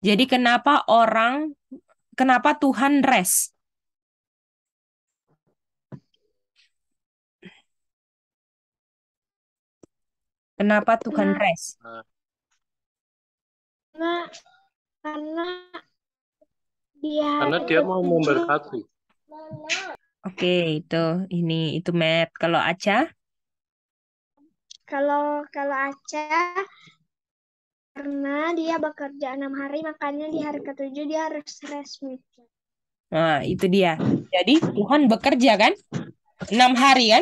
Jadi kenapa orang, kenapa Tuhan rest? Kenapa Tuhan nah, rest? Karena, karena dia karena dia mau memberkati. Oke, itu ini itu Matt. Kalau Aca? Kalau kalau Aca karena dia bekerja enam hari makanya di hari ketujuh dia harus rest mikir. Nah itu dia. Jadi Tuhan bekerja kan enam hari kan?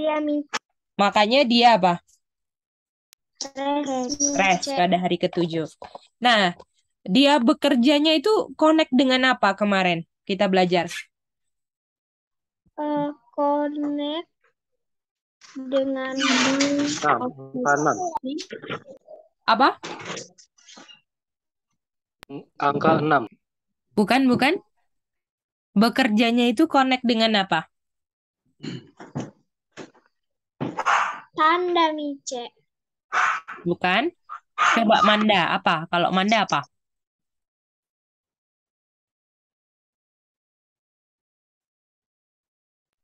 Iya mi. Makanya dia apa? Rest. Rest pada hari ketujuh. Nah dia bekerjanya itu connect dengan apa kemarin kita belajar? Uh, connect dengan nah, kanan. Apa? Angka 6. Bukan, bukan. Bekerjanya itu connect dengan apa? Tanda mice. Bukan. Coba manda apa? Kalau manda apa?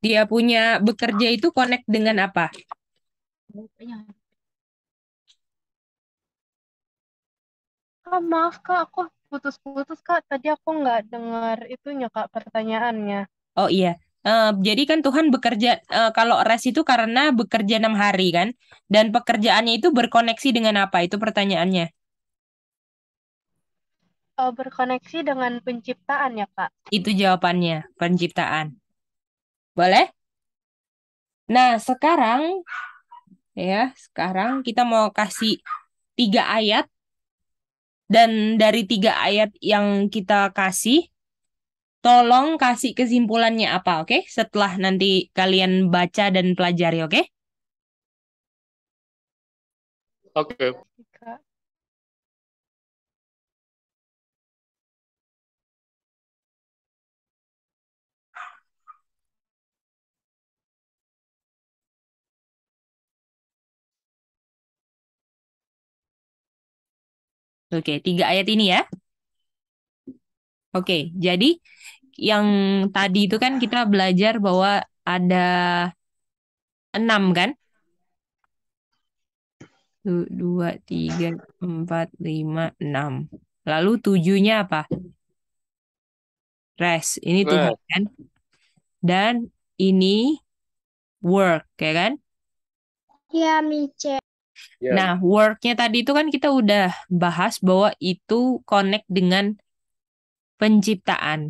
dia punya bekerja itu connect dengan apa? Kak, ah, maaf Kak, aku putus-putus Kak. Tadi aku nggak dengar itunya Kak pertanyaannya. Oh iya. Uh, jadi kan Tuhan bekerja uh, kalau res itu karena bekerja enam hari kan, dan pekerjaannya itu berkoneksi dengan apa? Itu pertanyaannya. Uh, berkoneksi dengan penciptaan ya Kak. Itu jawabannya, penciptaan. Boleh? Nah, sekarang ya, sekarang kita mau kasih tiga ayat dan dari tiga ayat yang kita kasih tolong kasih kesimpulannya apa, oke? Okay? Setelah nanti kalian baca dan pelajari, oke? Okay? Oke. Okay. Oke, tiga ayat ini ya. Oke, jadi yang tadi itu kan kita belajar bahwa ada enam kan? Dua, tiga, empat, lima, enam. Lalu tujuhnya apa? Rest. Ini tujuh kan? Dan ini work, ya kan? Ya, Mice. Yeah. Nah, worknya tadi itu kan kita udah bahas bahwa itu connect dengan penciptaan.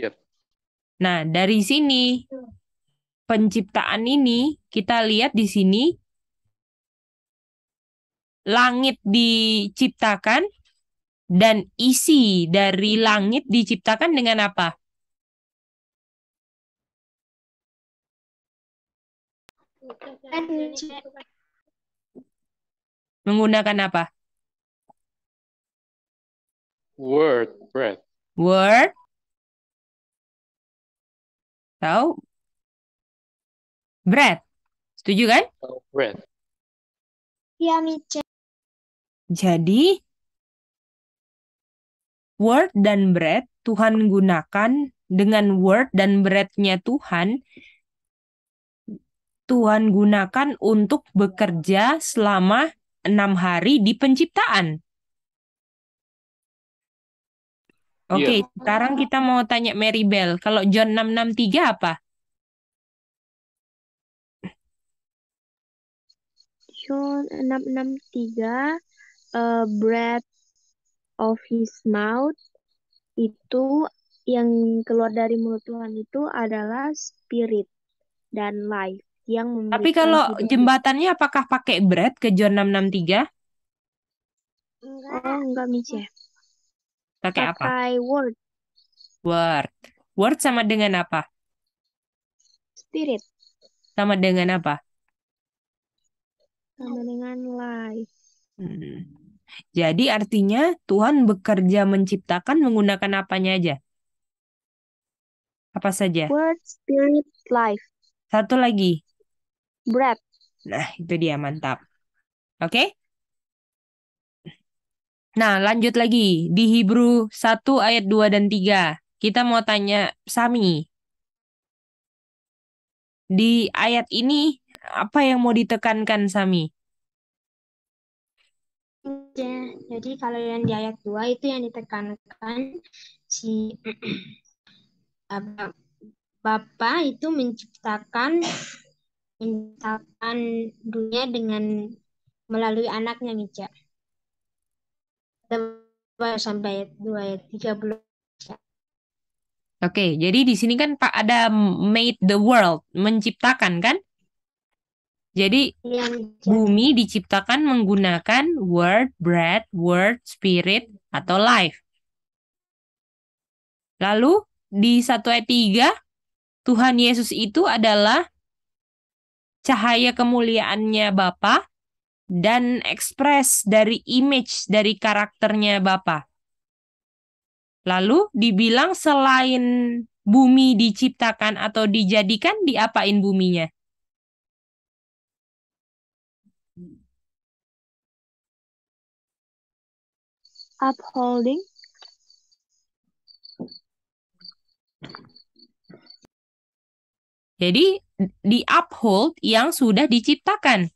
Yep. Ya. Nah, dari sini penciptaan ini kita lihat di sini langit diciptakan dan isi dari langit diciptakan dengan apa? Menggunakan apa? Word, bread. Word. Tahu? Bread. Setuju kan? Oh, Ya, Mice. Jadi, word dan bread Tuhan gunakan dengan word dan breadnya Tuhan Tuhan gunakan untuk bekerja selama enam hari di penciptaan. Oke, okay, iya. yeah. sekarang kita mau tanya Mary Bell. Kalau John 663 apa? John 663 uh, eh, breath of his mouth itu yang keluar dari mulut Tuhan itu adalah spirit dan life yang Tapi kalau jembatannya apakah pakai bread ke John 663? Enggak, oh, enggak Mice. Pakai, pakai apa? Pakai word. Word. Word sama dengan apa? Spirit. Sama dengan apa? Sama dengan life. Hmm. Jadi artinya Tuhan bekerja menciptakan menggunakan apanya aja? Apa saja? Word, spirit, life. Satu lagi. Berat. Nah, itu dia mantap. Oke? Okay? Nah, lanjut lagi di Hebrew 1 ayat 2 dan 3. Kita mau tanya Sami. Di ayat ini apa yang mau ditekankan Sami? Iya, jadi kalau yang di ayat 2 itu yang ditekankan si Bapak itu menciptakan menciptakan dunia dengan melalui anaknya nih Cak. Sampai dua ya, tiga ayat Oke, jadi di sini kan Pak ada made the world, menciptakan kan? Jadi iya, bumi diciptakan menggunakan word, breath, word, spirit, atau life. Lalu di 1 ayat 3, Tuhan Yesus itu adalah cahaya kemuliaannya Bapa dan ekspres dari image dari karakternya Bapa. Lalu dibilang selain bumi diciptakan atau dijadikan diapain buminya? Upholding. Jadi di uphold yang sudah diciptakan.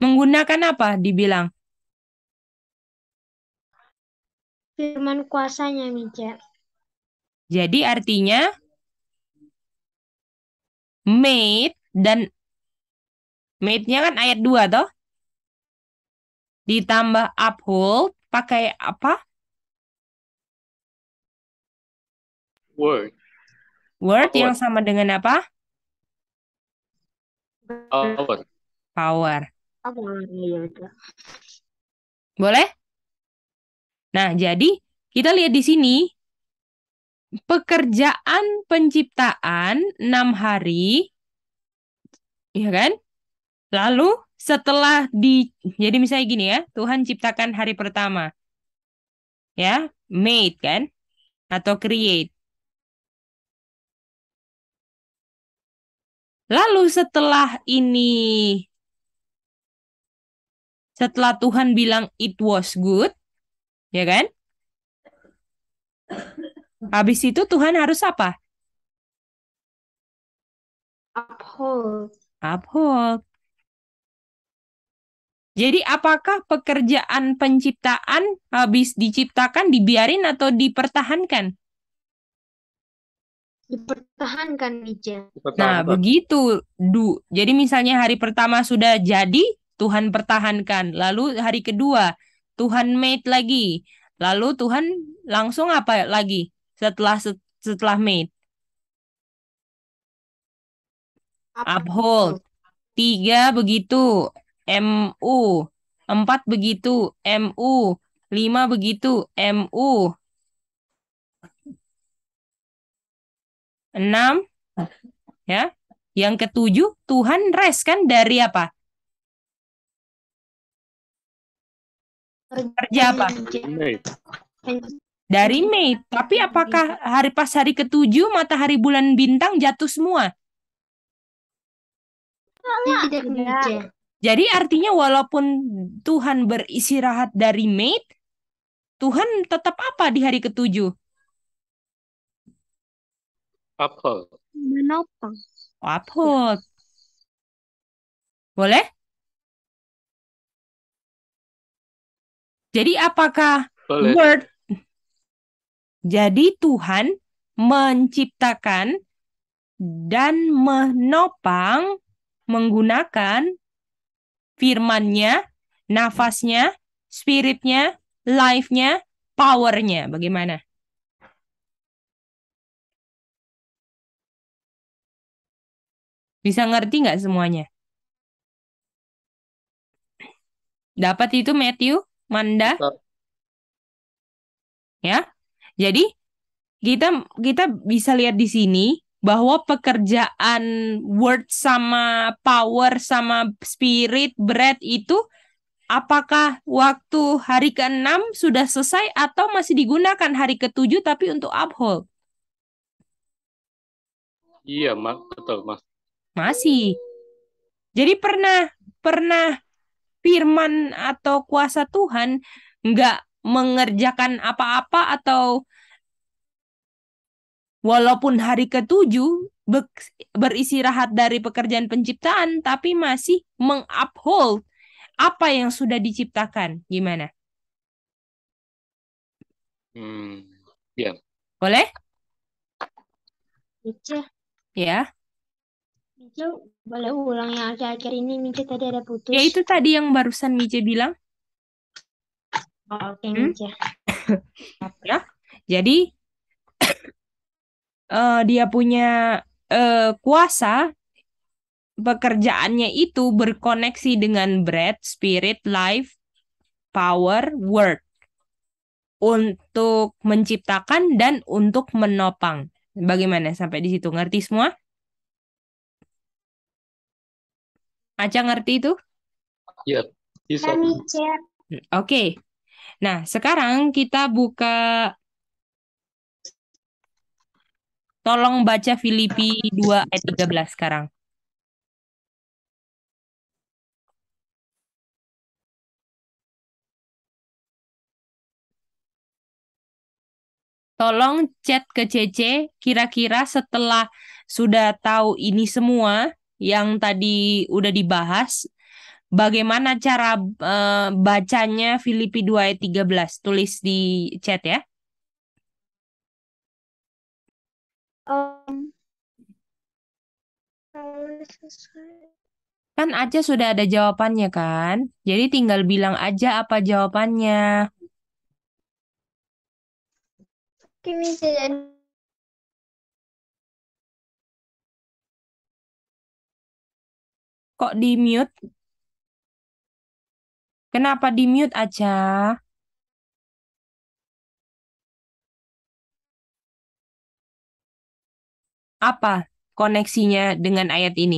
Menggunakan apa dibilang? Firman kuasanya, Mija. Jadi artinya made dan made-nya kan ayat 2 toh? Ditambah uphold pakai apa? Word. Word power. yang sama dengan apa? Power. Power. Iya, iya, iya. Boleh? Nah, jadi kita lihat di sini pekerjaan penciptaan enam hari, ya kan? Lalu setelah di, jadi misalnya gini ya, Tuhan ciptakan hari pertama, ya, made kan, atau create. Lalu setelah ini, setelah Tuhan bilang it was good, ya kan? Habis itu Tuhan harus apa? Uphold. Uphold. Jadi apakah pekerjaan penciptaan habis diciptakan dibiarin atau dipertahankan? dipertahankan nih Cel. Nah begitu du. Jadi misalnya hari pertama sudah jadi Tuhan pertahankan, lalu hari kedua Tuhan made lagi, lalu Tuhan langsung apa lagi setelah setelah made? Apa Uphold. Itu? Tiga begitu MU, empat begitu MU, lima begitu MU, enam, ya. Yang ketujuh, Tuhan rest kan dari apa? Kerja apa? Dari Mei. Tapi apakah hari pas hari ketujuh matahari bulan bintang jatuh semua? Jadi artinya walaupun Tuhan beristirahat dari Mei, Tuhan tetap apa di hari ketujuh? Apple. Menopang. Oh, Boleh? Jadi apakah Boleh. word jadi Tuhan menciptakan dan menopang menggunakan Firman-nya nafasnya, spiritnya, life-nya, power-nya. Bagaimana? Bisa ngerti nggak semuanya? Dapat itu Matthew, Manda? Ya. Jadi kita kita bisa lihat di sini bahwa pekerjaan word sama power sama spirit bread itu apakah waktu hari ke-6 sudah selesai atau masih digunakan hari ke-7 tapi untuk uphold? Iya, mas, betul, Mas. Masih. Jadi pernah pernah firman atau kuasa Tuhan nggak mengerjakan apa-apa atau walaupun hari ketujuh beristirahat dari pekerjaan penciptaan tapi masih menguphold apa yang sudah diciptakan gimana? Hmm, ya. Boleh? Ya itu boleh ulang yang akhir-akhir ini Mince tadi ada putus. Ya itu tadi yang barusan Mince bilang. Oh, Oke okay, hmm? ya. Jadi uh, dia punya uh, kuasa pekerjaannya itu berkoneksi dengan breath, spirit, life, power, word untuk menciptakan dan untuk menopang. Bagaimana sampai di situ ngerti semua? Aja ngerti itu? Iya. Yeah, Oke. Okay. Nah, sekarang kita buka Tolong baca Filipi 2 ayat 13 sekarang. Tolong chat ke CC kira-kira setelah sudah tahu ini semua, yang tadi udah dibahas bagaimana cara uh, bacanya Filipi 2 ayat 13 tulis di chat ya um, kan aja sudah ada jawabannya kan jadi tinggal bilang aja apa jawabannya Kok di mute? Kenapa di mute aja? Apa koneksinya dengan ayat ini?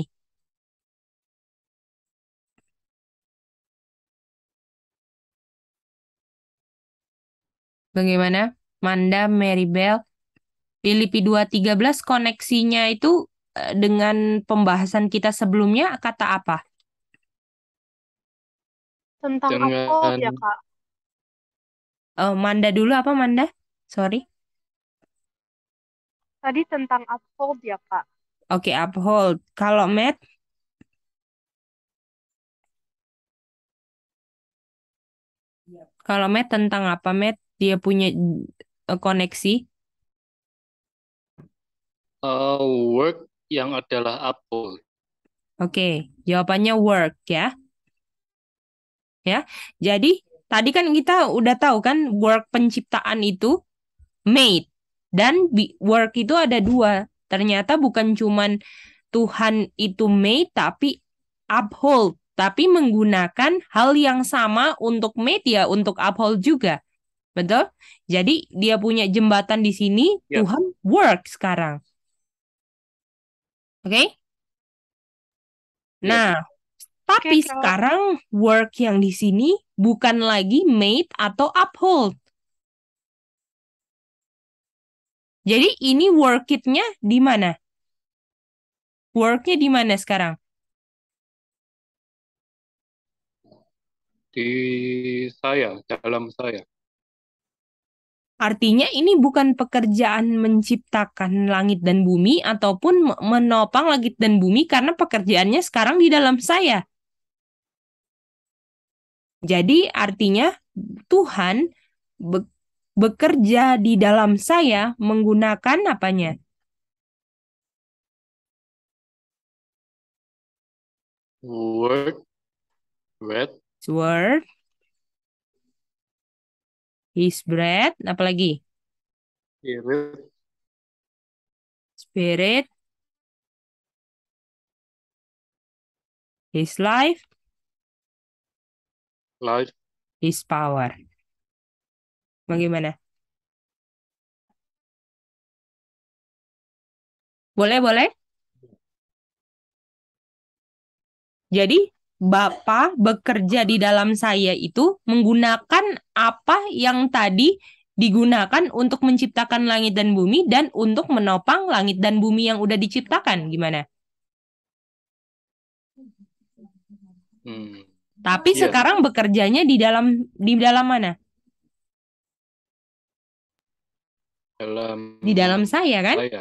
Bagaimana? Manda, Mary Bell, Filipi 213 koneksinya itu Eh, dengan pembahasan kita sebelumnya kata apa? Tentang dengan... apa ya, Kak? Uh, Manda dulu apa Manda? Sorry. Tadi tentang uphold ya, Kak. Oke, okay, uphold. Kalau Matt? Kalau Matt tentang apa, Matt? Dia punya eh, koneksi? Uh, work yang adalah apple. Oke, okay. jawabannya work ya. Ya. Jadi tadi kan kita udah tahu kan work penciptaan itu made dan work itu ada dua. Ternyata bukan cuman Tuhan itu made tapi uphold tapi menggunakan hal yang sama untuk made ya, untuk uphold juga. Betul? Jadi dia punya jembatan di sini, yeah. Tuhan work sekarang. Oke? Okay? Iya. Nah, tapi okay, sekarang work yang di sini bukan lagi made atau uphold. Jadi ini work it-nya di mana? Work-nya di mana sekarang? Di saya, dalam saya. Artinya ini bukan pekerjaan menciptakan langit dan bumi ataupun menopang langit dan bumi karena pekerjaannya sekarang di dalam saya. Jadi artinya Tuhan be bekerja di dalam saya menggunakan apanya? Word, word, word, His breath, lagi? Spirit. Spirit. His life. Life. His power. Bagaimana? Boleh, boleh? Ya. Jadi, Bapak bekerja di dalam saya itu menggunakan apa yang tadi digunakan untuk menciptakan langit dan bumi dan untuk menopang langit dan bumi yang udah diciptakan. Gimana? Hmm. Tapi yeah. sekarang bekerjanya di dalam di dalam mana? Dalam di dalam saya kan? Saya.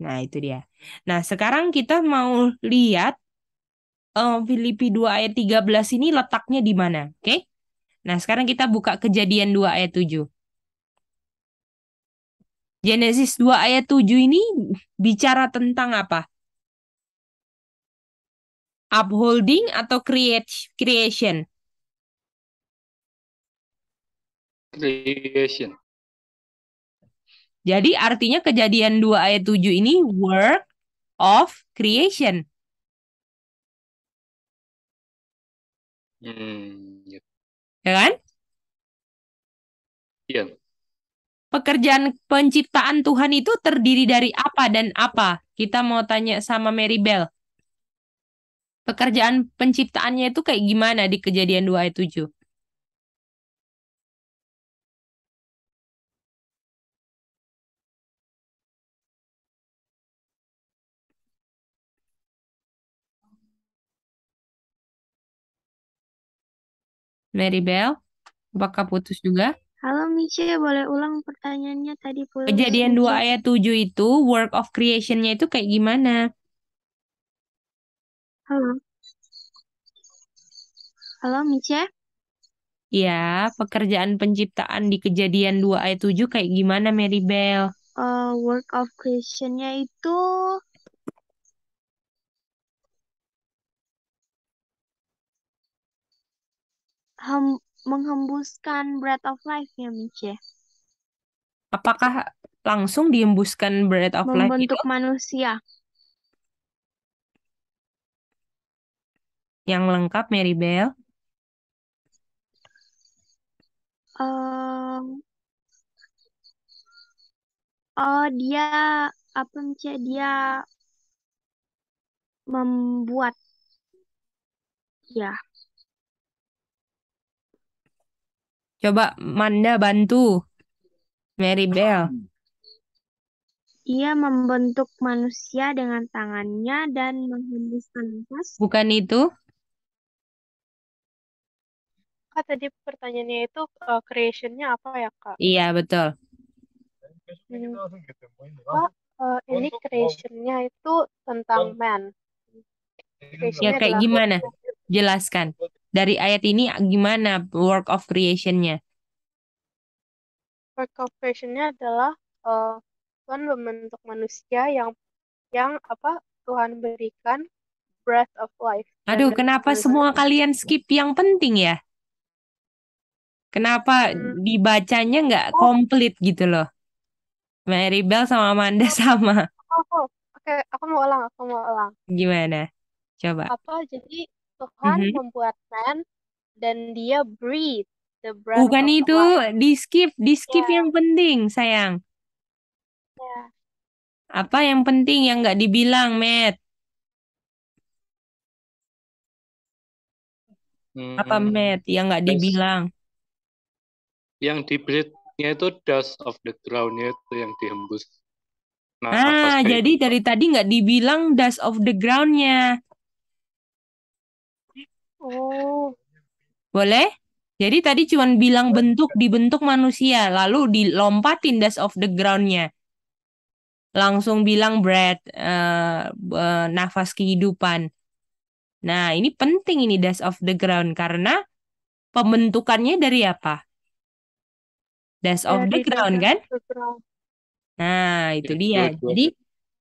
Nah, itu dia. Nah, sekarang kita mau lihat uh, Filipi 2 ayat 13 ini letaknya di mana? Oke. Okay? Nah, sekarang kita buka Kejadian 2 ayat 7. Genesis 2 ayat 7 ini bicara tentang apa? Upholding atau create creation? Creation. Jadi artinya kejadian 2 ayat 7 ini work of creation. Hmm, iya. Ya kan? Iya. Pekerjaan penciptaan Tuhan itu terdiri dari apa dan apa? Kita mau tanya sama Mary Bell. Pekerjaan penciptaannya itu kayak gimana di kejadian 2 ayat 7? Mary Bell, apakah putus juga? Halo Mice, boleh ulang pertanyaannya tadi putus. Kejadian dua 2 ayat 7 itu work of creation-nya itu kayak gimana? Halo. Halo Mice? Ya, pekerjaan penciptaan di kejadian 2 ayat 7 kayak gimana Mary Bell? Uh, work of creation-nya itu hem menghembuskan breath of life ya Mich ya? Apakah langsung dihembuskan breath of Membentuk life itu? Membentuk manusia. Yang lengkap, Mary Bell? Um, oh, dia apa Mice? Ya? Dia membuat ya Coba Manda bantu. Mary Bell. Ia membentuk manusia dengan tangannya dan menghembuskan nafas. Bukan itu? Kak, tadi pertanyaannya itu uh, creation-nya apa ya, Kak? Iya, betul. Hmm. Ya. Kak, uh, ini creation-nya itu tentang man. ya, kayak gimana? Jelaskan dari ayat ini gimana work of creationnya? Work of creationnya adalah uh, Tuhan membentuk manusia yang yang apa Tuhan berikan breath of life. Aduh, kenapa semua life. kalian skip yang penting ya? Kenapa hmm. dibacanya nggak oh. komplit gitu loh? Mary Bell sama Amanda oh. sama. Oh, oh. oh. oke, okay. aku mau ulang, aku mau ulang. Gimana? Coba. Apa jadi Tuhan mm -hmm. membuat man dan dia breathe the breath Bukan itu, life. di skip, di skip yeah. yang penting, sayang. Yeah. Apa yang penting yang nggak dibilang, Matt? Hmm. Apa Matt yang nggak dibilang? Yang di breathe-nya itu dust of the ground-nya itu yang dihembus. Nah, ah, jadi dari tadi nggak dibilang dust of the ground-nya. Oh. Boleh? Jadi tadi cuma bilang bentuk dibentuk manusia, lalu dilompatin dust of the groundnya. Langsung bilang bread, uh, uh, eh, eh, nafas kehidupan. Nah, ini penting ini dust of the ground karena pembentukannya dari apa? Dust of the ground kan? Nah, itu dia. Jadi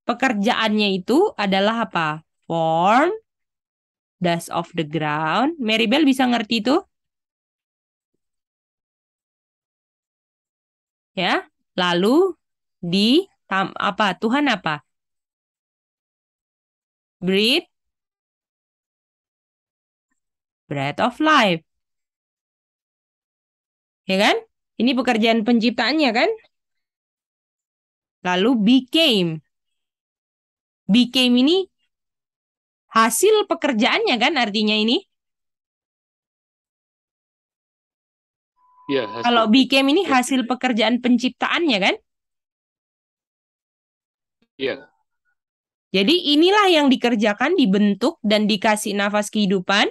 pekerjaannya itu adalah apa? Form, dust off the ground. Mary Bell bisa ngerti itu? Ya, lalu di tam, apa? Tuhan apa? Breathe. Breath of life. Ya kan? Ini pekerjaan penciptaannya kan? Lalu became. Became ini hasil pekerjaannya kan artinya ini? Ya, hasil. Kalau became ini hasil pekerjaan penciptaannya kan? Iya. Jadi inilah yang dikerjakan, dibentuk dan dikasih nafas kehidupan.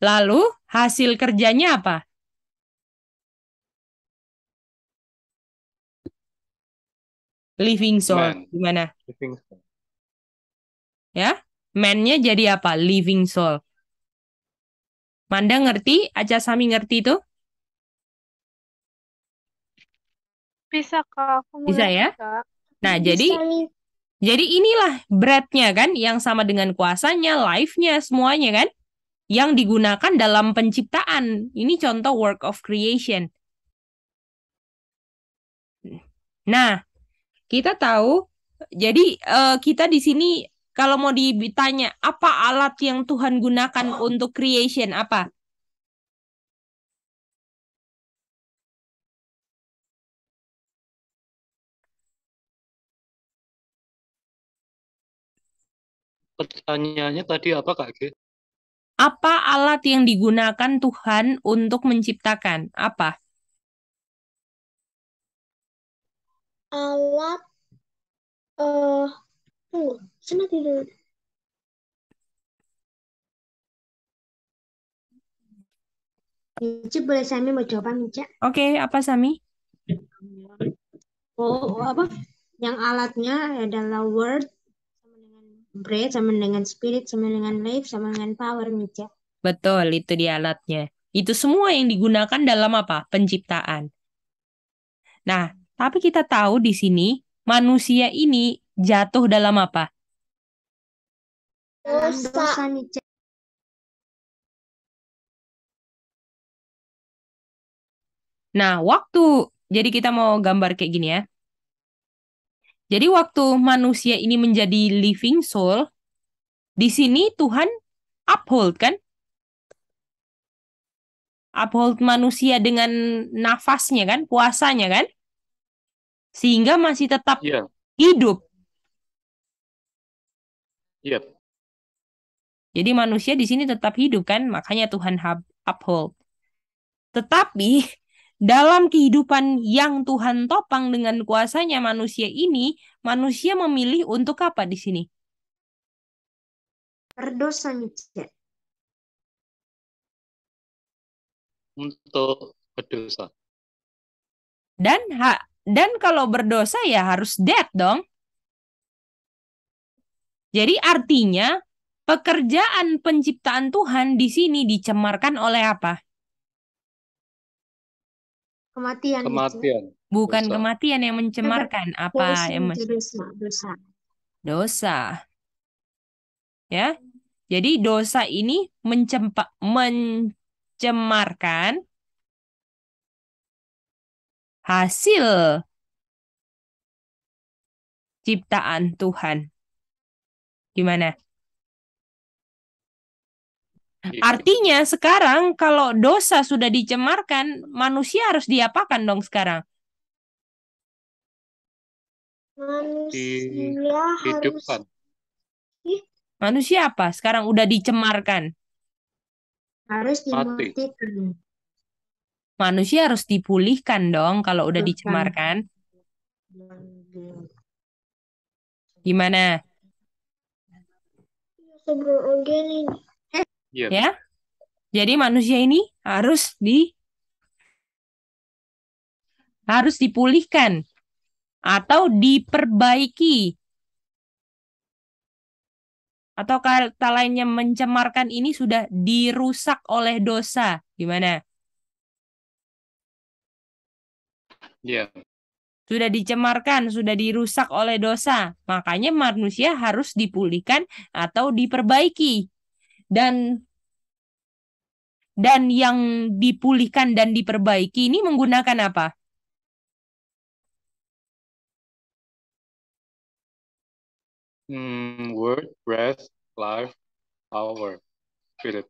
Lalu hasil kerjanya apa? Living soul, Man. gimana? Living soul ya mannya jadi apa living soul Manda ngerti Aja Sami ngerti itu bisa kak aku bisa ya kak. nah bisa, jadi jadi inilah beratnya kan yang sama dengan kuasanya life-nya semuanya kan yang digunakan dalam penciptaan ini contoh work of creation nah kita tahu jadi uh, kita di sini kalau mau ditanya apa alat yang Tuhan gunakan untuk creation apa? Pertanyaannya tadi apa Kak Apa alat yang digunakan Tuhan untuk menciptakan? Apa? Alat uh, Oh, sana tidur. Cik, boleh Sami mau jawaban, Oke, okay, apa Sami? Oh, oh, apa? Yang alatnya adalah word, sama dengan breath, sama dengan spirit, sama dengan life, sama dengan power, Mica. Betul, itu dia alatnya. Itu semua yang digunakan dalam apa? Penciptaan. Nah, tapi kita tahu di sini manusia ini jatuh dalam apa? Dosa. Nah, waktu. Jadi kita mau gambar kayak gini ya. Jadi waktu manusia ini menjadi living soul, di sini Tuhan uphold kan? Uphold manusia dengan nafasnya kan, puasanya kan? Sehingga masih tetap yeah. hidup Yep. Jadi manusia di sini tetap hidup kan, makanya Tuhan uphold. Tetapi dalam kehidupan yang Tuhan topang dengan kuasanya manusia ini, manusia memilih untuk apa di sini? Berdosa, Mice. Untuk berdosa. Dan ha dan kalau berdosa ya harus dead dong. Jadi artinya pekerjaan penciptaan Tuhan di sini dicemarkan oleh apa? Kematian. Kematian. Itu. Bukan dosa. kematian yang mencemarkan, apa dosa, yang men dosa, dosa. Dosa. Ya. Jadi dosa ini mencempa mencemarkan hasil ciptaan Tuhan. Gimana? Iya. Artinya sekarang kalau dosa sudah dicemarkan, manusia harus diapakan dong sekarang? Manusia dihidupkan. Harus... Manusia apa? Sekarang udah dicemarkan. Harus dimatikan. Manusia harus dipulihkan dong kalau udah dicemarkan. Gimana? ini. Iya. Ya. Jadi manusia ini harus di harus dipulihkan atau diperbaiki. Atau kata lainnya mencemarkan ini sudah dirusak oleh dosa. Gimana? ya Yeah sudah dicemarkan, sudah dirusak oleh dosa. Makanya manusia harus dipulihkan atau diperbaiki. Dan dan yang dipulihkan dan diperbaiki ini menggunakan apa? Hmm, word, breath, life, power, spirit.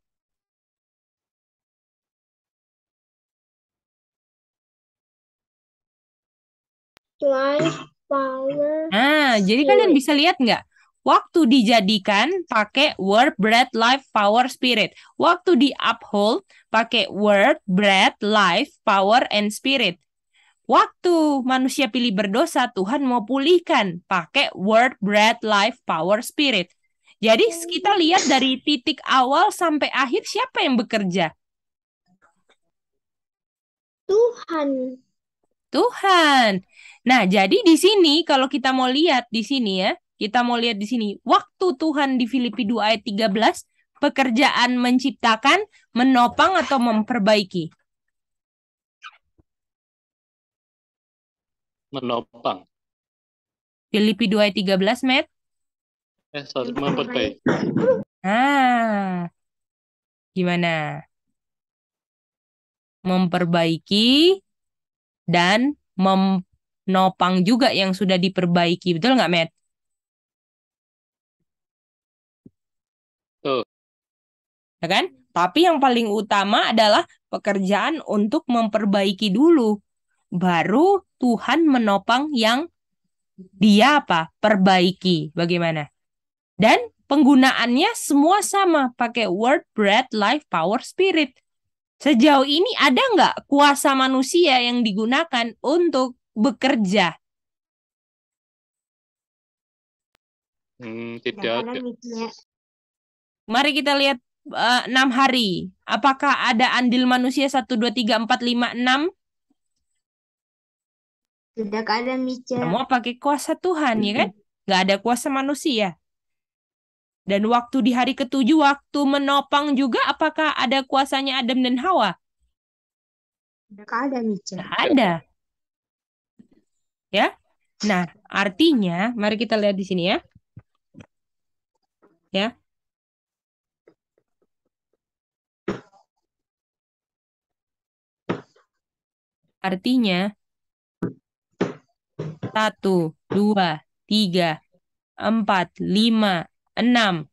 flower. Nah, jadi kalian bisa lihat nggak? Waktu dijadikan pakai word breath, life power spirit. Waktu di uphold pakai word breath, life power and spirit. Waktu manusia pilih berdosa, Tuhan mau pulihkan pakai word breath, life power spirit. Jadi oh. kita lihat dari titik awal sampai akhir siapa yang bekerja? Tuhan. Tuhan. Nah, jadi di sini kalau kita mau lihat di sini ya, kita mau lihat di sini waktu Tuhan di Filipi 2 ayat 13 pekerjaan menciptakan, menopang atau memperbaiki. Menopang. Filipi 2 ayat 13, Matt? Eh, sorry, memperbaiki. Ah, gimana? Memperbaiki, dan menopang juga yang sudah diperbaiki. Betul nggak, Matt? Betul. Ya kan? Tapi yang paling utama adalah pekerjaan untuk memperbaiki dulu. Baru Tuhan menopang yang dia apa? Perbaiki. Bagaimana? Dan penggunaannya semua sama. Pakai word, bread, life, power, spirit. Sejauh ini ada nggak kuasa manusia yang digunakan untuk bekerja? Hmm, tidak ada. Mari kita lihat eh, enam uh, hari. Apakah ada andil manusia satu dua tiga empat lima enam? Tidak ada Mica. Semua pakai kuasa Tuhan, ya kan? Nggak ada kuasa manusia. Dan waktu di hari ketujuh, waktu menopang juga, apakah ada kuasanya Adam dan Hawa? Tidak ada, Mica. Tidak ada. Ya, Nah, artinya, mari kita lihat di sini ya. Ya. Artinya, satu, dua, tiga, empat, lima, Enam.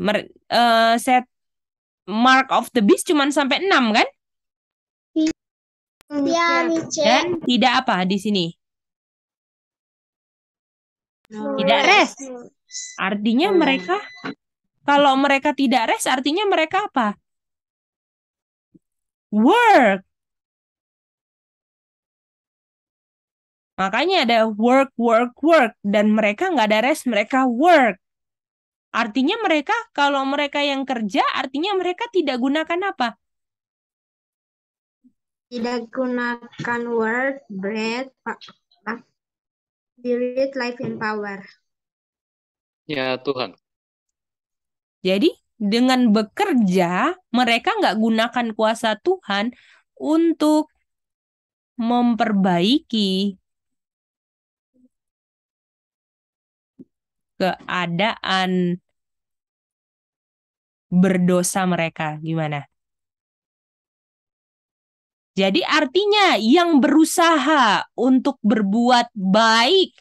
Mer, uh, set Mark of the Beast cuman sampai enam kan? Ya, Dan tidak apa di sini? Tidak iya. rest. Artinya iya. mereka kalau mereka tidak rest artinya mereka apa? Work. Makanya ada work, work, work. Dan mereka nggak ada rest, mereka work. Artinya mereka, kalau mereka yang kerja, artinya mereka tidak gunakan apa? Tidak gunakan work, bread, spirit, life, and power. Ya Tuhan. Jadi dengan bekerja, mereka nggak gunakan kuasa Tuhan untuk memperbaiki keadaan berdosa mereka. Gimana? Jadi artinya yang berusaha untuk berbuat baik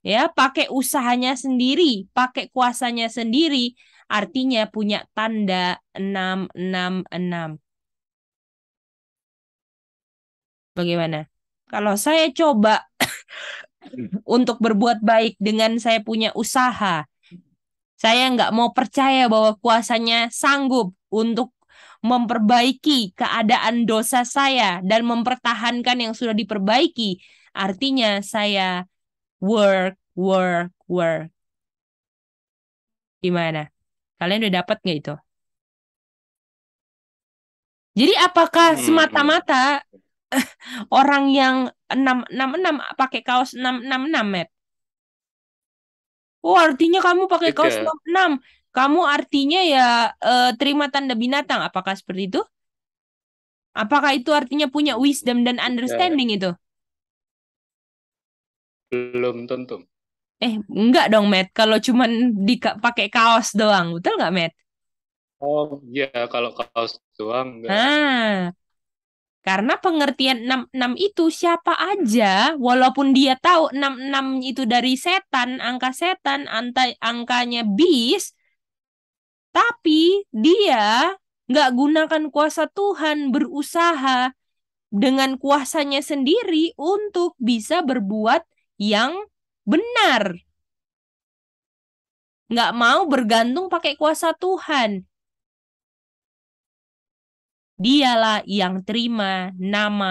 ya pakai usahanya sendiri, pakai kuasanya sendiri, artinya punya tanda 666. Bagaimana? Kalau saya coba untuk berbuat baik dengan saya punya usaha. Saya nggak mau percaya bahwa kuasanya sanggup untuk memperbaiki keadaan dosa saya dan mempertahankan yang sudah diperbaiki. Artinya saya work, work, work. Gimana? Kalian udah dapat nggak itu? Jadi apakah hmm. semata-mata orang yang 666 pakai kaos enam enam met Oh, artinya kamu pakai kaos enam enam Kamu artinya ya eh, terima tanda binatang. Apakah seperti itu? Apakah itu artinya punya wisdom dan ya, ya. understanding itu? Belum tentu. Eh, enggak dong, Matt. Kalau cuman pakai kaos doang, betul nggak, Matt? Oh, iya. Kalau kaos doang, enggak. Ah, karena pengertian 66 itu siapa aja, walaupun dia tahu 66 itu dari setan, angka setan, antai, angkanya bis, tapi dia nggak gunakan kuasa Tuhan berusaha dengan kuasanya sendiri untuk bisa berbuat yang benar. Nggak mau bergantung pakai kuasa Tuhan. Dialah yang terima nama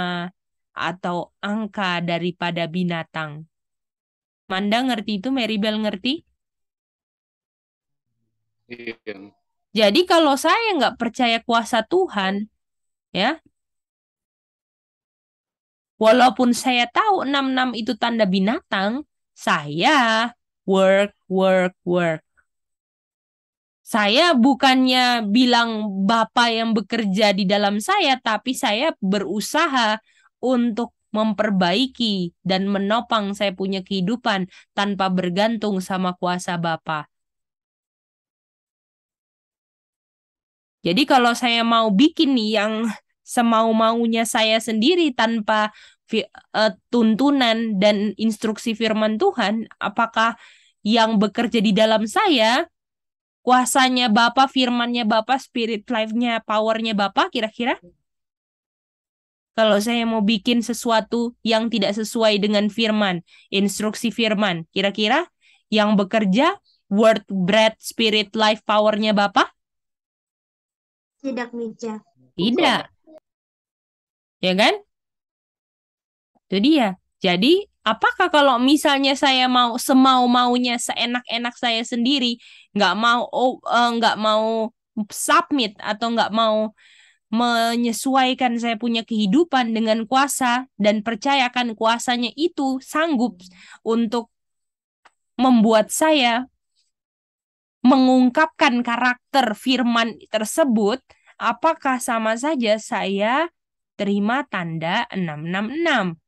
atau angka daripada binatang. Manda ngerti itu, Bell ngerti? Iya. Jadi kalau saya nggak percaya kuasa Tuhan, ya, walaupun saya tahu 66 itu tanda binatang, saya work, work, work saya bukannya bilang Bapak yang bekerja di dalam saya, tapi saya berusaha untuk memperbaiki dan menopang saya punya kehidupan tanpa bergantung sama kuasa Bapak. Jadi kalau saya mau bikin nih yang semau-maunya saya sendiri tanpa eh, tuntunan dan instruksi firman Tuhan, apakah yang bekerja di dalam saya kuasanya Bapak, firmannya Bapak, spirit life-nya, powernya Bapak kira-kira? Kalau saya mau bikin sesuatu yang tidak sesuai dengan firman, instruksi firman, kira-kira yang bekerja word, breath, spirit, life, powernya Bapak? Tidak Mija. Tidak. Ya kan? Itu dia. Jadi apakah kalau misalnya saya mau semau maunya seenak enak saya sendiri nggak mau oh, uh, nggak mau submit atau nggak mau menyesuaikan saya punya kehidupan dengan kuasa dan percayakan kuasanya itu sanggup untuk membuat saya mengungkapkan karakter firman tersebut apakah sama saja saya terima tanda 666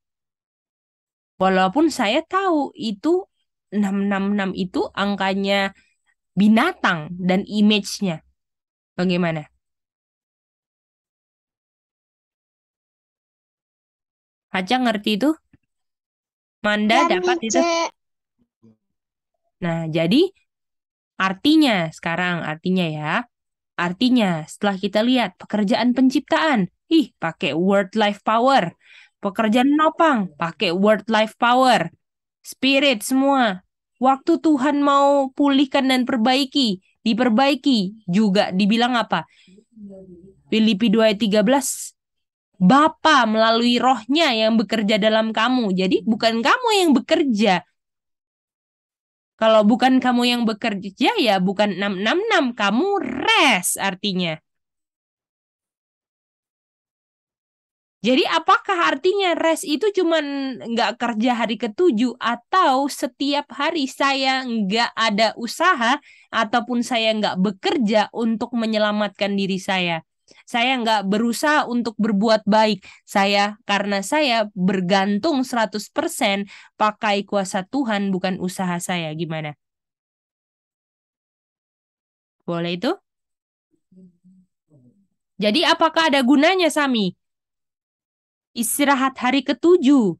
Walaupun saya tahu itu 666 itu angkanya binatang dan image-nya. Bagaimana? Aja ngerti itu? Manda ya, dapat itu? Nah, jadi artinya sekarang artinya ya. Artinya setelah kita lihat pekerjaan penciptaan. Ih, pakai word life power. Pekerjaan nopang, pakai word life power. Spirit semua. Waktu Tuhan mau pulihkan dan perbaiki, diperbaiki juga dibilang apa? Filipi 2 ayat 13. Bapa melalui rohnya yang bekerja dalam kamu. Jadi bukan kamu yang bekerja. Kalau bukan kamu yang bekerja ya bukan 666, kamu rest artinya. Jadi apakah artinya rest itu cuma nggak kerja hari ketujuh atau setiap hari saya nggak ada usaha ataupun saya nggak bekerja untuk menyelamatkan diri saya? Saya nggak berusaha untuk berbuat baik. Saya karena saya bergantung 100% pakai kuasa Tuhan bukan usaha saya. Gimana? Boleh itu? Jadi apakah ada gunanya Sami? istirahat hari ketujuh,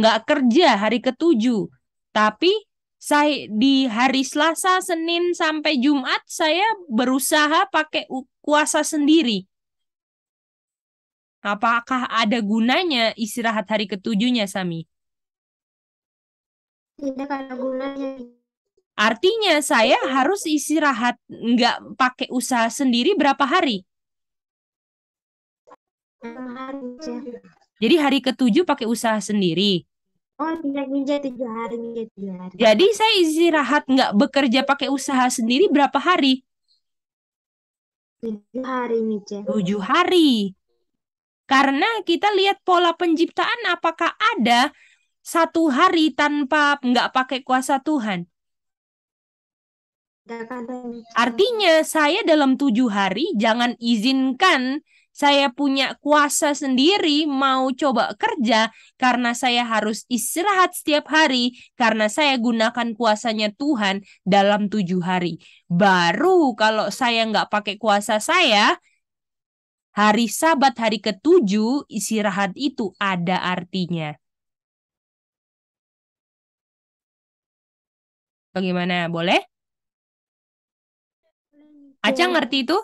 nggak kerja hari ketujuh, tapi saya di hari Selasa, Senin sampai Jumat saya berusaha pakai kuasa sendiri. Apakah ada gunanya istirahat hari ketujuhnya, Sami? Tidak ada gunanya. Artinya saya harus istirahat nggak pakai usaha sendiri berapa hari? Jadi hari ketujuh pakai usaha sendiri. Oh, tidak ninja tujuh hari, ninja tujuh hari. Jadi saya istirahat nggak bekerja pakai usaha sendiri berapa hari? Tujuh hari, ninja Tujuh hari. Karena kita lihat pola penciptaan apakah ada satu hari tanpa nggak pakai kuasa Tuhan. Artinya saya dalam tujuh hari jangan izinkan saya punya kuasa sendiri mau coba kerja karena saya harus istirahat setiap hari karena saya gunakan kuasanya Tuhan dalam tujuh hari. Baru kalau saya nggak pakai kuasa saya, hari sabat hari ketujuh istirahat itu ada artinya. Bagaimana? Boleh? Aca ngerti itu?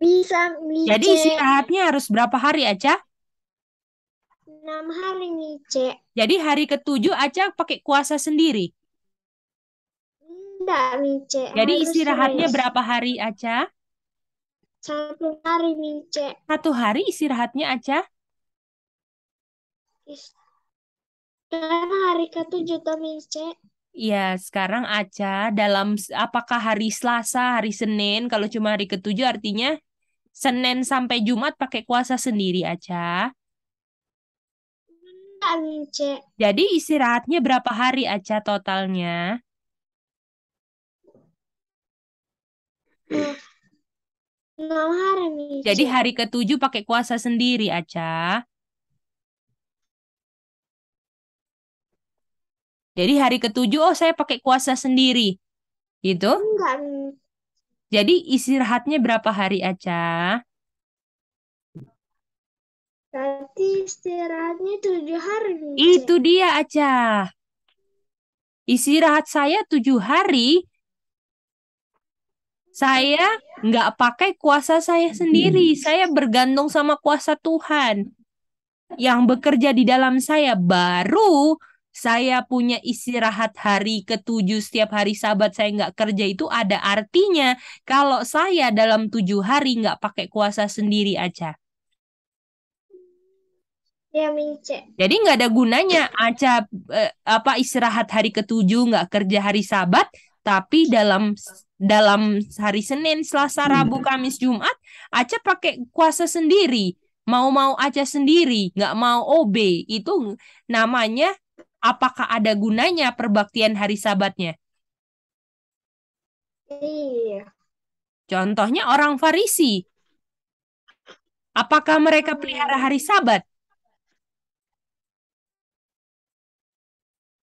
Bisa, Mice. Jadi istirahatnya harus berapa hari, Aca? 6 hari, Mice. Jadi hari ketujuh Aca pakai kuasa sendiri? Enggak, Mice. Jadi harus istirahatnya harus. berapa hari, Aca? Satu hari, Mice. Satu hari istirahatnya, Aca? karena hari ketujuh tuh Mice. Ya, sekarang aja dalam apakah hari Selasa, hari Senin, kalau cuma hari ketujuh artinya Senin sampai Jumat pakai kuasa sendiri aja. Jadi istirahatnya berapa hari aja totalnya? Jadi hari ketujuh pakai kuasa sendiri aja. Jadi hari ketujuh oh saya pakai kuasa sendiri. Gitu? Enggak. Jadi istirahatnya berapa hari aja? Berarti istirahatnya tujuh hari. Itu dia aja. Istirahat saya tujuh hari. Saya nggak pakai kuasa saya sendiri. Hmm. Saya bergantung sama kuasa Tuhan yang bekerja di dalam saya. Baru saya punya istirahat hari ketujuh setiap hari sabat saya nggak kerja itu ada artinya kalau saya dalam tujuh hari nggak pakai kuasa sendiri aja. Ya, mince. Jadi nggak ada gunanya aja eh, apa istirahat hari ketujuh nggak kerja hari Sabat, tapi dalam dalam hari Senin, Selasa, Rabu, hmm. Kamis, Jumat, aja pakai kuasa sendiri, mau-mau aja sendiri, nggak mau OB itu namanya apakah ada gunanya perbaktian hari sabatnya? Iya. Contohnya orang Farisi. Apakah mereka hmm. pelihara hari sabat?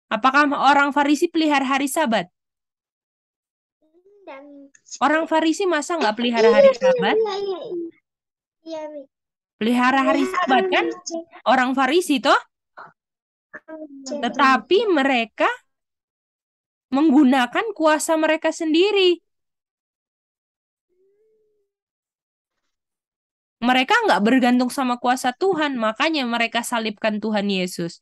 Apakah orang Farisi pelihara hari sabat? Orang Farisi masa nggak pelihara iya, hari sabat? Iya, iya, pelihara hari sabat kan? Orang Farisi toh? Tetapi mereka menggunakan kuasa mereka sendiri. Mereka nggak bergantung sama kuasa Tuhan, makanya mereka salibkan Tuhan Yesus.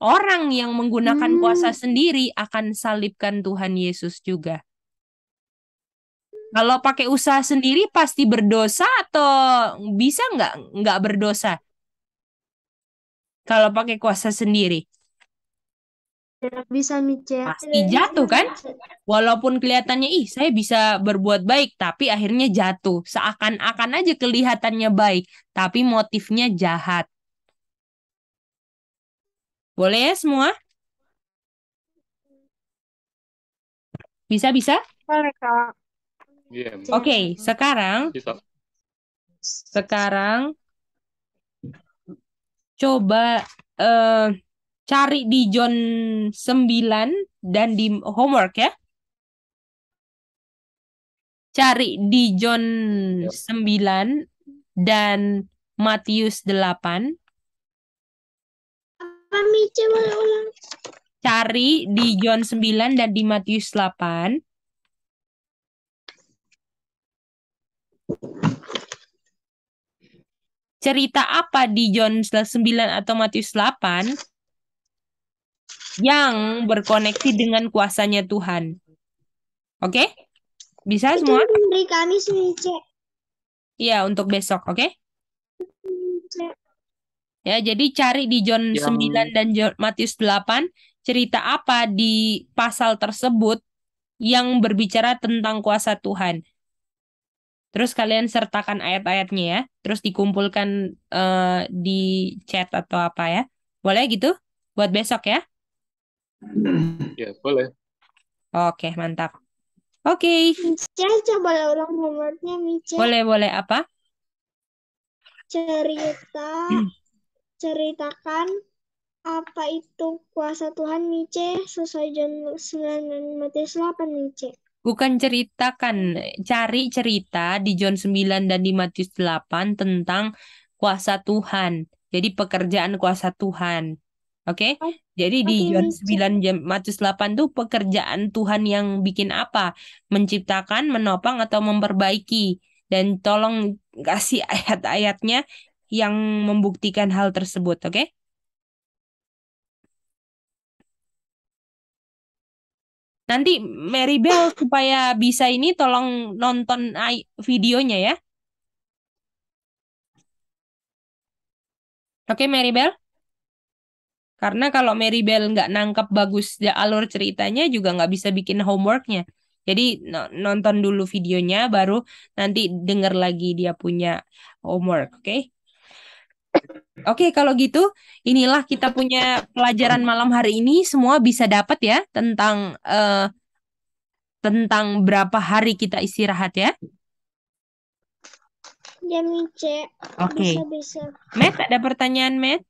Orang yang menggunakan hmm. kuasa sendiri akan salibkan Tuhan Yesus juga. Kalau pakai usaha sendiri pasti berdosa atau bisa nggak nggak berdosa? kalau pakai kuasa sendiri? Tidak bisa micet. Pasti jatuh kan? Walaupun kelihatannya ih saya bisa berbuat baik tapi akhirnya jatuh. Seakan-akan aja kelihatannya baik tapi motifnya jahat. Boleh ya semua? Bisa bisa? Boleh Kak. Iya, Oke, okay, sekarang sekarang coba uh, cari di John 9 dan di homework ya. Cari di John 9 dan Matius 8. Cari di John 9 dan di Matius 8. cerita apa di John 9 atau Matius 8 yang berkoneksi dengan kuasanya Tuhan. Oke? Okay? Bisa semua? Beri kami sini, Iya, untuk besok, oke? Okay? Ya, jadi cari di John yang... 9 dan Matius 8 cerita apa di pasal tersebut yang berbicara tentang kuasa Tuhan. Terus kalian sertakan ayat-ayatnya ya. Terus dikumpulkan uh, di chat atau apa ya. Boleh gitu? Buat besok ya? Ya, boleh. Oke, mantap. Oke. Okay. coba ulang nomornya, Michelle. Boleh, boleh. Apa? Cerita, ceritakan apa itu kuasa Tuhan, Mice, sesuai dengan 9 Matius 8, Mice. Bukan ceritakan, cari cerita di John 9 dan di Matius 8 tentang kuasa Tuhan. Jadi pekerjaan kuasa Tuhan. Oke? Okay? Oh, Jadi di John 9 Matius 8 tuh pekerjaan Tuhan yang bikin apa? Menciptakan, menopang atau memperbaiki. Dan tolong kasih ayat-ayatnya yang membuktikan hal tersebut, oke? Okay? Nanti Mary Bell supaya bisa ini tolong nonton videonya ya. Oke, okay, Mary Bell? Karena kalau Mary Bell nggak nangkap bagus alur ceritanya juga nggak bisa bikin homeworknya. Jadi nonton dulu videonya baru nanti denger lagi dia punya homework, oke? Okay? Oke, okay, kalau gitu inilah kita punya pelajaran malam hari ini semua bisa dapat ya tentang uh, tentang berapa hari kita istirahat ya. Ya Oke. Okay. Matt, ada pertanyaan Matt?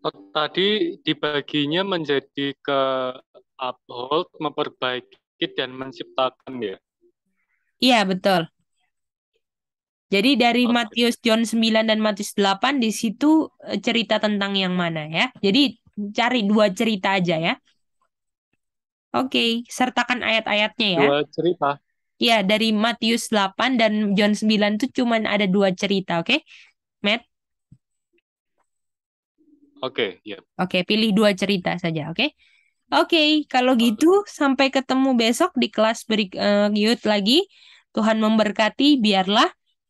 Oh, tadi dibaginya menjadi ke uphold, memperbaiki dan menciptakan ya. Iya, betul. Jadi dari okay. Matius John 9 dan Matius 8 di situ eh, cerita tentang yang mana ya. Jadi cari dua cerita aja ya. Oke, okay. sertakan ayat-ayatnya ya. Dua cerita. Ya, dari Matius 8 dan John 9 itu cuman ada dua cerita, oke? Okay? Matt? Oke, okay, iya. yep. Oke, okay, pilih dua cerita saja, oke? Okay? Oke, okay, kalau gitu sampai ketemu besok di kelas berikut eh, uh, lagi. Tuhan memberkati, biarlah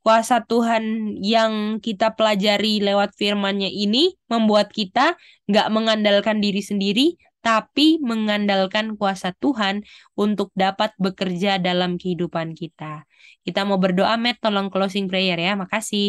kuasa Tuhan yang kita pelajari lewat firmannya ini membuat kita nggak mengandalkan diri sendiri, tapi mengandalkan kuasa Tuhan untuk dapat bekerja dalam kehidupan kita. Kita mau berdoa, Matt, tolong closing prayer ya. Makasih.